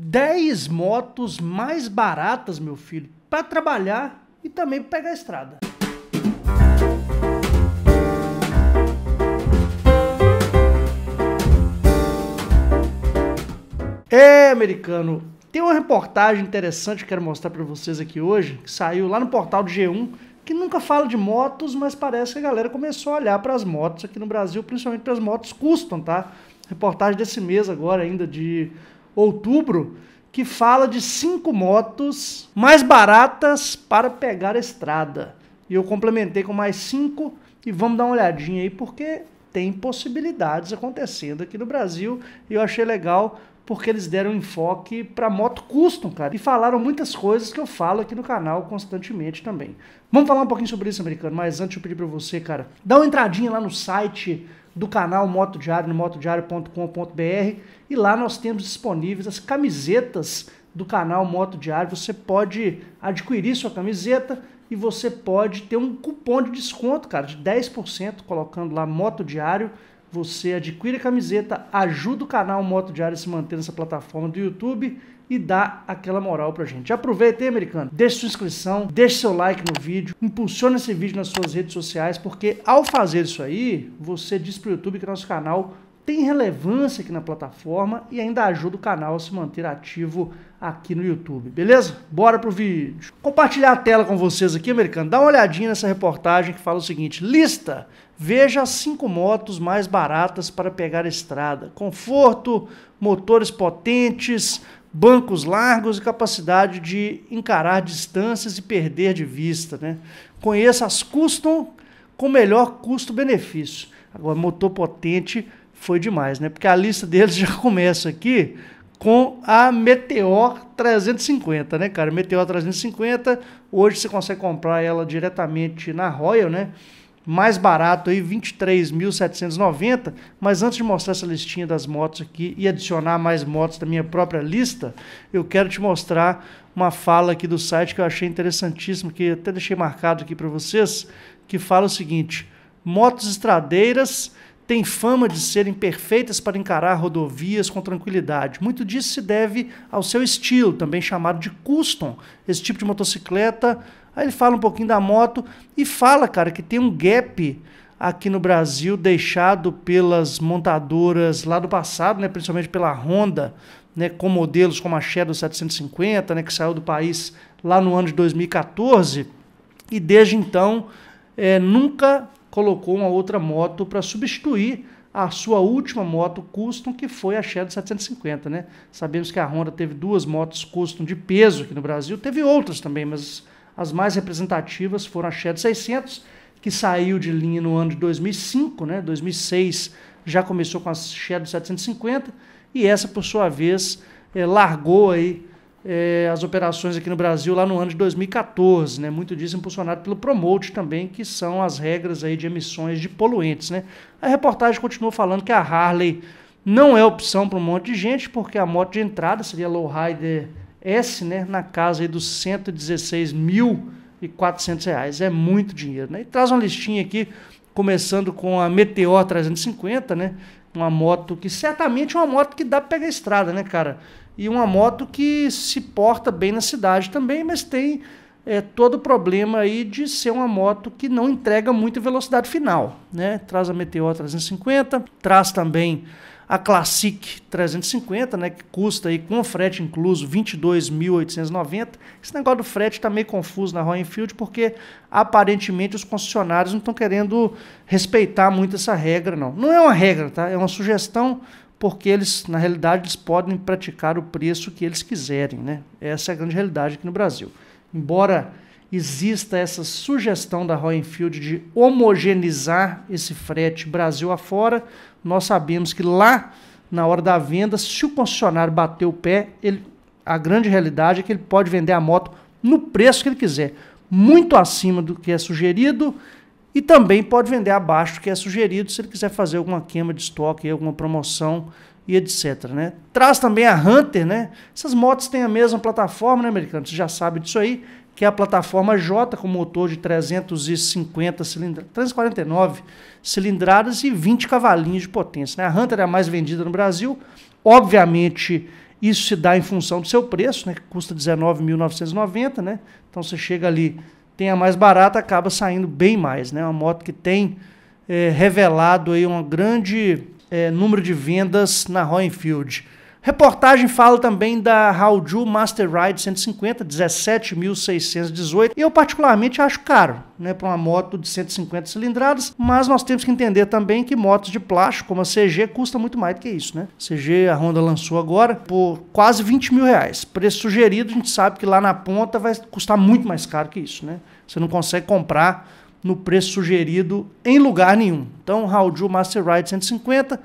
10 motos mais baratas, meu filho, para trabalhar e também para pegar a estrada. É, americano, tem uma reportagem interessante que quero mostrar para vocês aqui hoje, que saiu lá no portal do G1, que nunca fala de motos, mas parece que a galera começou a olhar para as motos aqui no Brasil, principalmente para as motos custom, tá? Reportagem desse mês agora ainda de outubro, que fala de cinco motos mais baratas para pegar a estrada. E eu complementei com mais cinco e vamos dar uma olhadinha aí, porque tem possibilidades acontecendo aqui no Brasil e eu achei legal porque eles deram enfoque para moto custom, cara, e falaram muitas coisas que eu falo aqui no canal constantemente também. Vamos falar um pouquinho sobre isso, americano, mas antes eu pedir para você, cara, dá uma entradinha lá no site do canal Moto Diário no motodiário.com.br e lá nós temos disponíveis as camisetas do canal Moto Diário. Você pode adquirir sua camiseta e você pode ter um cupom de desconto, cara, de 10% colocando lá Moto Diário. Você adquire a camiseta, ajuda o canal Moto Diário a se manter nessa plataforma do YouTube e dá aquela moral pra gente. Aproveita, aí, americano? Deixe sua inscrição, deixe seu like no vídeo, impulsiona esse vídeo nas suas redes sociais, porque ao fazer isso aí, você diz pro YouTube que nosso canal tem relevância aqui na plataforma e ainda ajuda o canal a se manter ativo aqui no YouTube, beleza? Bora pro vídeo. Compartilhar a tela com vocês aqui, americano. Dá uma olhadinha nessa reportagem que fala o seguinte: lista, veja as cinco motos mais baratas para pegar a estrada. Conforto, motores potentes, bancos largos e capacidade de encarar distâncias e perder de vista. Né? Conheça as custom com melhor custo-benefício. Agora, motor potente foi demais, né? Porque a lista deles já começa aqui com a Meteor 350, né, cara? Meteor 350, hoje você consegue comprar ela diretamente na Royal, né? mais barato aí, 23.790, mas antes de mostrar essa listinha das motos aqui e adicionar mais motos da minha própria lista, eu quero te mostrar uma fala aqui do site que eu achei interessantíssima, que até deixei marcado aqui para vocês, que fala o seguinte: motos estradeiras têm fama de serem perfeitas para encarar rodovias com tranquilidade. Muito disso se deve ao seu estilo, também chamado de custom. Esse tipo de motocicleta. Aí ele fala um pouquinho da moto e fala, cara, que tem um gap aqui no Brasil deixado pelas montadoras lá do passado, né, principalmente pela Honda, né, com modelos como a Shadow 750, né, que saiu do país lá no ano de 2014, e desde então é, nunca colocou uma outra moto para substituir a sua última moto custom, que foi a Shadow 750, né? Sabemos que a Honda teve duas motos custom de peso aqui no Brasil, teve outras também, mas as mais representativas foram a Shadow 600, que saiu de linha no ano de 2005, né? 2006 já começou com a Shadow 750 e essa por sua vez eh, largou aí é, as operações aqui no Brasil lá no ano de 2014, né? Muito disso impulsionado pelo Promote também, que são as regras aí de emissões de poluentes, né? A reportagem continua falando que a Harley não é opção para um monte de gente, porque a moto de entrada seria a Lowrider S, né? Na casa aí dos 116 mil e 400 reais. É muito dinheiro, né? E traz uma listinha aqui, começando com a Meteor 350, né? Uma moto que certamente é uma moto que dá para pegar a estrada, né, cara? E uma moto que se porta bem na cidade também, mas tem é, todo o problema aí de ser uma moto que não entrega muita velocidade final, né? Traz a Meteor 350, traz também a Classic 350, né, que custa aí com frete incluso 22.890. Esse negócio do frete está meio confuso na Royal Enfield porque aparentemente os concessionários não estão querendo respeitar muito essa regra, não. Não é uma regra, tá? É uma sugestão porque eles, na realidade, eles podem praticar o preço que eles quiserem, né? Essa é a grande realidade aqui no Brasil. Embora exista essa sugestão da Royal Enfield de homogeneizar esse frete Brasil afora. Nós sabemos que lá, na hora da venda, se o concessionário bater o pé, ele, a grande realidade é que ele pode vender a moto no preço que ele quiser, muito acima do que é sugerido e também pode vender abaixo do que é sugerido se ele quiser fazer alguma queima de estoque, alguma promoção e etc. Né? Traz também a Hunter, né? Essas motos têm a mesma plataforma, né, americano? Você já sabe disso aí que é a plataforma J com motor de 350 cilindradas, 349 cilindradas e 20 cavalinhos de potência. Né? A Hunter é a mais vendida no Brasil. Obviamente, isso se dá em função do seu preço, né? que custa R$19.990. Né? Então você chega ali, tem a mais barata, acaba saindo bem mais. Né? Uma moto que tem é, revelado aí um grande é, número de vendas na Royal Enfield. Reportagem fala também da Haoju Master Ride 150, 17.618, eu particularmente acho caro, né, para uma moto de 150 cilindradas, mas nós temos que entender também que motos de plástico, como a CG, custa muito mais do que isso, né? A CG, a Honda lançou agora por quase 20 mil reais. Preço sugerido, a gente sabe que lá na ponta vai custar muito mais caro que isso, né? Você não consegue comprar no preço sugerido em lugar nenhum. Então, Haoju Master Ride 150,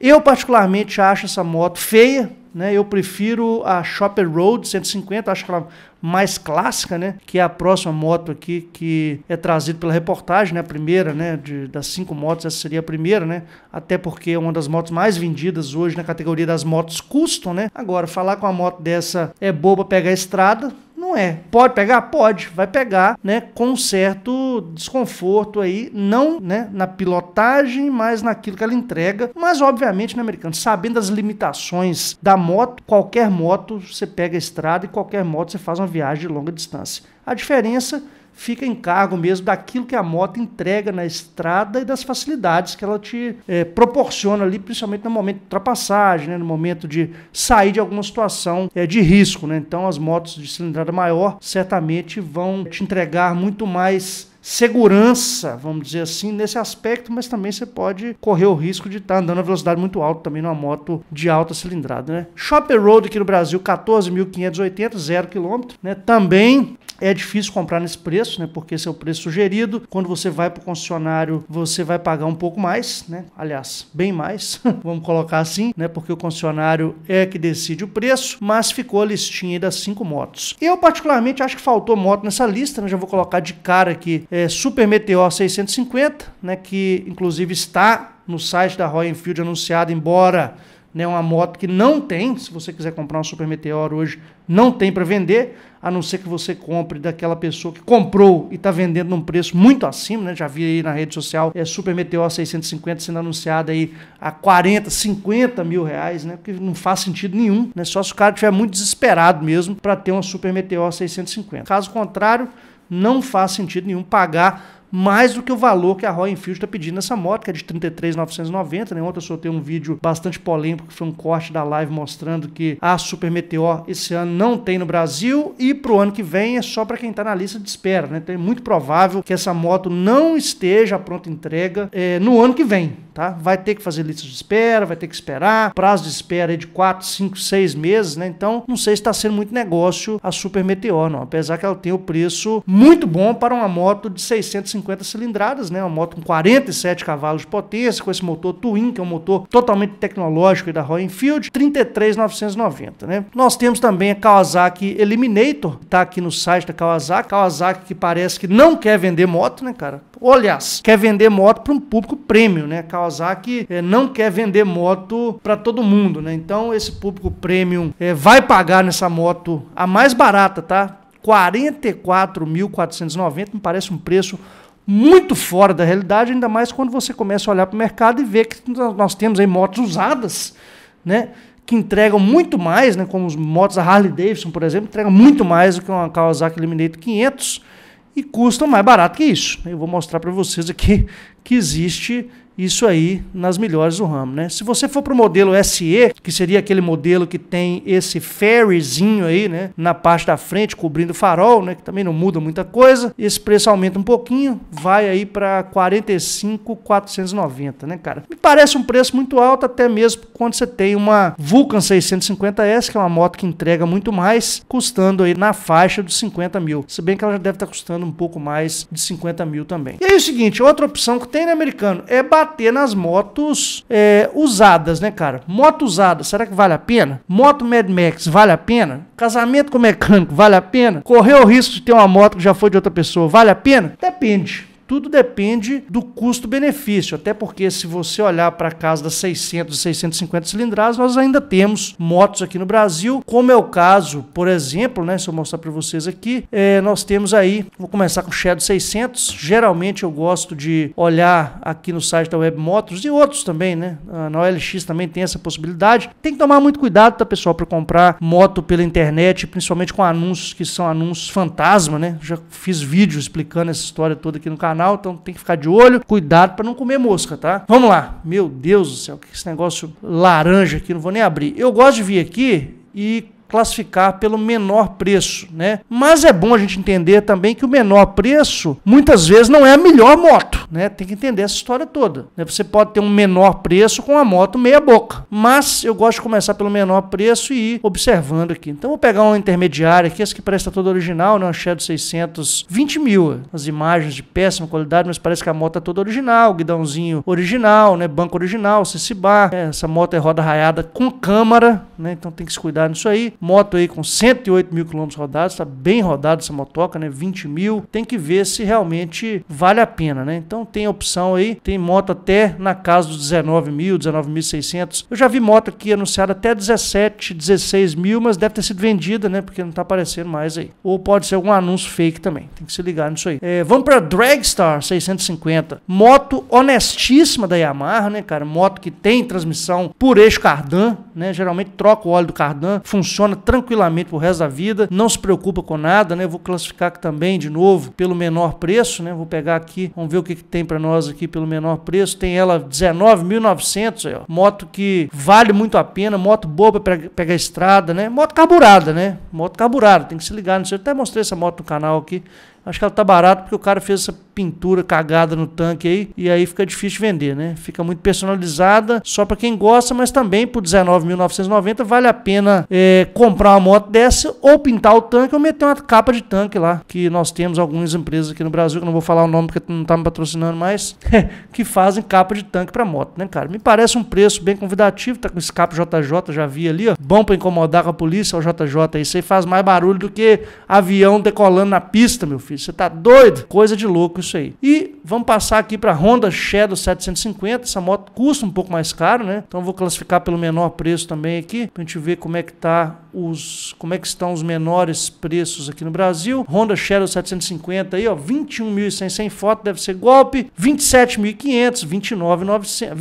eu, particularmente, acho essa moto feia. Né? Eu prefiro a Shopper Road 150, acho que ela mais clássica, né? Que é a próxima moto aqui que é trazida pela reportagem, né? A primeira, né? De, das cinco motos, essa seria a primeira, né? Até porque é uma das motos mais vendidas hoje na categoria das motos custom, né? Agora, falar com uma moto dessa é boba pegar a estrada, não é. Pode pegar? Pode. Vai pegar, né? Com certo desconforto aí, não né, na pilotagem, mas naquilo que ela entrega. Mas, obviamente, né, americano, sabendo as limitações da moto, qualquer moto você pega a estrada e qualquer moto você faz uma viagem de longa distância. A diferença fica em cargo mesmo daquilo que a moto entrega na estrada e das facilidades que ela te é, proporciona ali, principalmente no momento de ultrapassagem, né, no momento de sair de alguma situação é, de risco. Né? Então, as motos de cilindrada maior certamente vão te entregar muito mais segurança, vamos dizer assim, nesse aspecto, mas também você pode correr o risco de estar tá andando a velocidade muito alta também numa moto de alta cilindrada, né? Shopper Road aqui no Brasil, 14.580, zero quilômetro né? Também é difícil comprar nesse preço, né? Porque esse é o preço sugerido. Quando você vai para o concessionário, você vai pagar um pouco mais, né? Aliás, bem mais, vamos colocar assim, né? Porque o concessionário é que decide o preço, mas ficou a listinha das cinco motos. Eu, particularmente, acho que faltou moto nessa lista, né? Já vou colocar de cara aqui é, Super Meteor 650, né? Que inclusive está no site da Royal Enfield anunciado, embora né, uma moto que não tem, se você quiser comprar uma Super Meteor hoje, não tem para vender, a não ser que você compre daquela pessoa que comprou e está vendendo num preço muito acima, né? Já vi aí na rede social é Super Meteor 650 sendo anunciada aí a 40, 50 mil reais, né? Porque não faz sentido nenhum, né? Só se o cara estiver muito desesperado mesmo para ter uma Super Meteor 650. Caso contrário, não faz sentido nenhum pagar mais do que o valor que a Royal Enfield está pedindo nessa moto, que é de 33,990, né? Ontem eu soltei um vídeo bastante polêmico, que foi um corte da live mostrando que a Super Meteor esse ano não tem no Brasil e pro ano que vem é só para quem está na lista de espera, né? Então é muito provável que essa moto não esteja pronta entrega é, no ano que vem, tá? Vai ter que fazer lista de espera, vai ter que esperar, prazo de espera é de 4, 5, 6 meses, né? Então, não sei se está sendo muito negócio a Super Meteor, não. Apesar que ela tem o preço muito bom para uma moto de 650 50 cilindradas, né? Uma moto com 47 cavalos de potência, com esse motor Twin, que é um motor totalmente tecnológico da Royal Enfield, 33,990, né? Nós temos também a Kawasaki Eliminator, tá aqui no site da Kawasaki. Kawasaki que parece que não quer vender moto, né, cara? Olha quer vender moto para um público prêmio, né? Kawasaki é, não quer vender moto para todo mundo, né? Então, esse público premium é, vai pagar nessa moto a mais barata, tá? 44.490, me parece um preço muito fora da realidade, ainda mais quando você começa a olhar para o mercado e ver que nós temos aí motos usadas, né? Que entregam muito mais, né? Como os motos da Harley Davidson, por exemplo, entregam muito mais do que uma Kawasaki Eliminator 500 e custam mais barato que isso. Eu vou mostrar para vocês aqui que existe isso aí nas melhores do ramo, né? Se você for para o modelo SE, que seria aquele modelo que tem esse ferryzinho aí, né, na parte da frente cobrindo o farol, né, que também não muda muita coisa, esse preço aumenta um pouquinho, vai aí para 45,490, né, cara? Me parece um preço muito alto até mesmo quando você tem uma Vulcan 650S, que é uma moto que entrega muito mais, custando aí na faixa dos 50 mil, se bem que ela já deve estar tá custando um pouco mais de 50 mil também. E aí é o seguinte, outra opção que tem no né, americano é barato bater nas motos é, usadas, né, cara? Moto usada, será que vale a pena? Moto Mad Max, vale a pena? Casamento com mecânico, vale a pena? Correr o risco de ter uma moto que já foi de outra pessoa, vale a pena? Depende. Tudo depende do custo-benefício, até porque se você olhar para a casa das 600 e 650 cilindradas, nós ainda temos motos aqui no Brasil, como é o caso, por exemplo, né, se eu mostrar para vocês aqui, é, nós temos aí, vou começar com o Shadow 600, geralmente eu gosto de olhar aqui no site da web motos e outros também, né, na OLX também tem essa possibilidade, tem que tomar muito cuidado, tá pessoal, para comprar moto pela internet, principalmente com anúncios que são anúncios fantasma, né, já fiz vídeo explicando essa história toda aqui no canal, canal, então tem que ficar de olho, cuidado para não comer mosca, tá? Vamos lá. Meu Deus do céu, que esse negócio laranja aqui, não vou nem abrir. Eu gosto de vir aqui e classificar pelo menor preço, né? Mas é bom a gente entender também que o menor preço muitas vezes não é a melhor moto, né? Tem que entender essa história toda. Né? Você pode ter um menor preço com a moto meia boca, mas eu gosto de começar pelo menor preço e ir observando aqui. Então vou pegar uma intermediária aqui, essa que parece tá toda original, né? Uma Shadow 600, 20 mil. As imagens de péssima qualidade, mas parece que a moto é toda original, guidãozinho original, né? Banco original, CC bar. É, essa moto é roda raiada com câmara, né? Então tem que se cuidar nisso aí Moto aí com 108 mil quilômetros rodados, está bem rodado essa motoca, né? 20 mil. Tem que ver se realmente vale a pena, né? Então tem opção aí, tem moto até na casa dos 19 mil, 19.600. Eu já vi moto aqui anunciada até 17, 16 mil, mas deve ter sido vendida, né? Porque não tá aparecendo mais aí. Ou pode ser algum anúncio fake também. Tem que se ligar nisso aí. É, vamos para Dragstar 650. Moto honestíssima da Yamaha, né, cara? Moto que tem transmissão por eixo cardan, né? Geralmente troca o óleo do cardan, funciona funciona tranquilamente pro resto da vida, não se preocupa com nada, né? Eu vou classificar aqui também de novo pelo menor preço, né? Vou pegar aqui, vamos ver o que, que tem para nós aqui pelo menor preço. Tem ela 19.900, ó. Moto que vale muito a pena, moto boa para pegar estrada, né? Moto carburada, né? Moto carburada, tem que se ligar não Eu até mostrei essa moto no canal aqui. Acho que ela tá barata porque o cara fez essa pintura cagada no tanque aí e aí fica difícil vender, né? Fica muito personalizada, só para quem gosta, mas também por 19.990 vale a pena é, comprar uma moto dessa ou pintar o tanque ou meter uma capa de tanque lá, que nós temos algumas empresas aqui no Brasil, que não vou falar o nome porque não tá me patrocinando mais, que fazem capa de tanque para moto, né, cara? Me parece um preço bem convidativo, tá com escape JJ, já vi ali, ó, bom para incomodar com a polícia, o JJ, isso aí faz mais barulho do que avião decolando na pista, meu filho filho. Você tá doido? Coisa de louco isso aí. E vamos passar aqui para Honda Shadow 750. Essa moto custa um pouco mais caro, né? Então vou classificar pelo menor preço também aqui, pra gente ver como é que tá os como é que estão os menores preços aqui no Brasil. Honda Shadow 750 aí, ó, 21.100 sem foto, deve ser golpe. 27.500, 27.900,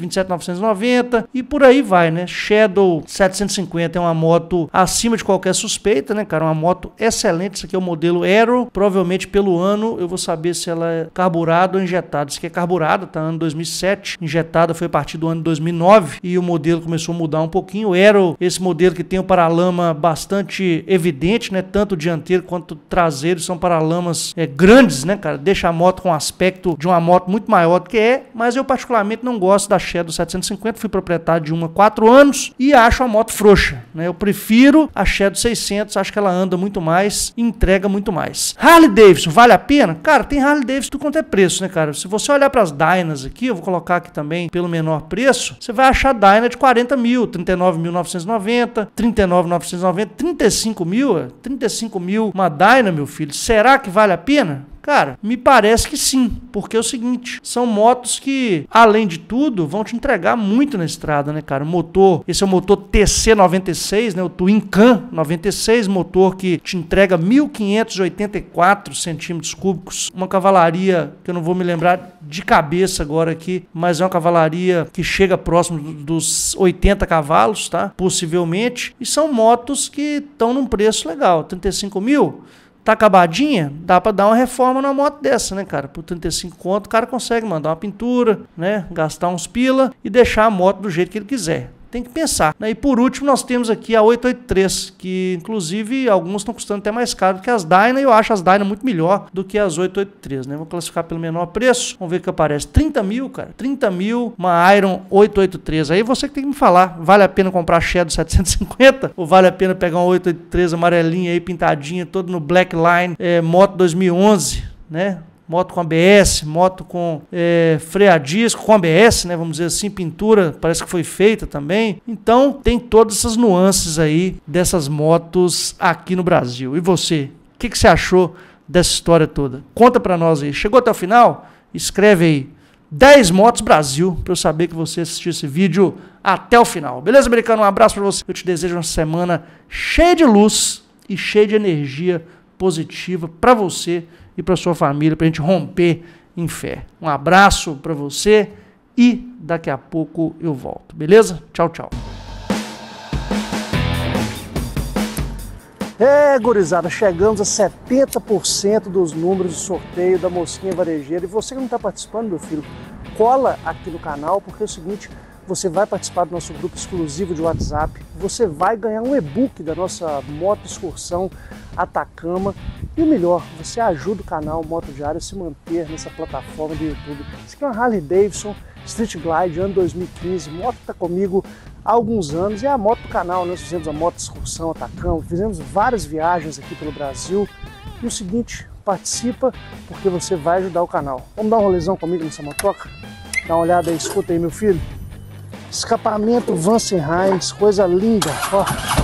27.990 e por aí vai, né? Shadow 750 é uma moto acima de qualquer suspeita, né, cara? Uma moto excelente, isso aqui é o modelo Aero, provavelmente pelo ano eu vou saber se ela é carburada ou injetada. Isso aqui é carburada, tá ano 2007, injetada foi a partir do ano 2009 e o modelo começou a mudar um pouquinho. O Aero, esse modelo que tem tem o paralama bastante evidente, né? Tanto dianteiro quanto traseiro são paralamas é, grandes, né, cara? Deixa a moto com aspecto de uma moto muito maior do que é, mas eu particularmente não gosto da Shadow 750, fui proprietário de uma há quatro anos e acho a moto frouxa, né? Eu prefiro a Shadow 600, acho que ela anda muito mais, entrega muito mais. Harley Davidson, vale a pena? Cara, tem Harley Davidson do quanto é preço, né, cara? Se você olhar para as Dynas aqui, eu vou colocar aqui também pelo menor preço, você vai achar Dyna de 40 mil, 39.990, 39.990, 35 mil, 35 mil uma Dyna, meu filho, será que vale a pena? Cara, me parece que sim, porque é o seguinte, são motos que, além de tudo, vão te entregar muito na estrada, né, cara? motor, esse é o motor TC96, né, o Twin Can 96, motor que te entrega 1584 centímetros cúbicos, uma cavalaria que eu não vou me lembrar de cabeça agora aqui, mas é uma cavalaria que chega próximo dos 80 cavalos, tá? Possivelmente, e são motos que estão num preço legal, 35 mil, tá acabadinha, dá para dar uma reforma numa moto dessa, né, cara? Por 35 conto, o cara consegue mandar uma pintura, né, gastar uns pila e deixar a moto do jeito que ele quiser tem que pensar. Né? E por último, nós temos aqui a 883, que inclusive alguns estão custando até mais caro do que as Dyna, e eu acho as Dyna muito melhor do que as 883, né? Vou classificar pelo menor preço, vamos ver o que aparece. 30 mil, cara, 30 mil, uma Iron 883. Aí você que tem que me falar, vale a pena comprar a Shadow 750? Ou vale a pena pegar uma 883 amarelinha aí, pintadinha, todo no Black Line, é, moto 2011, né? moto com ABS, moto com é, eh, freio a disco, com ABS, né, vamos dizer assim, pintura parece que foi feita também. Então tem todas essas nuances aí dessas motos aqui no Brasil. E você, o que, que você achou dessa história toda? Conta para nós aí. Chegou até o final? Escreve aí. 10 Motos Brasil, para eu saber que você assistiu esse vídeo até o final. Beleza, americano? Um abraço para você. Eu te desejo uma semana cheia de luz e cheia de energia positiva para você e para sua família, para a gente romper em fé. Um abraço para você e daqui a pouco eu volto, beleza? Tchau, tchau. É, gurizada, chegamos a 70% dos números de sorteio da Mosquinha Varejeira. E você que não está participando, meu filho, cola aqui no canal, porque é o seguinte, você vai participar do nosso grupo exclusivo de WhatsApp, você vai ganhar um e-book da nossa moto excursão Atacama. E o melhor, você ajuda o canal Moto Diário a se manter nessa plataforma do YouTube. Isso aqui é uma Harley Davidson Street Glide, ano 2015. Moto está comigo há alguns anos e é a moto do canal. Nós né? fizemos a moto excursão Atacama, fizemos várias viagens aqui pelo Brasil. E o seguinte, participa porque você vai ajudar o canal. Vamos dar uma rolezão comigo nessa motoca? Dá uma olhada aí, escuta aí, meu filho. Escapamento Vansenheims, coisa linda. Ó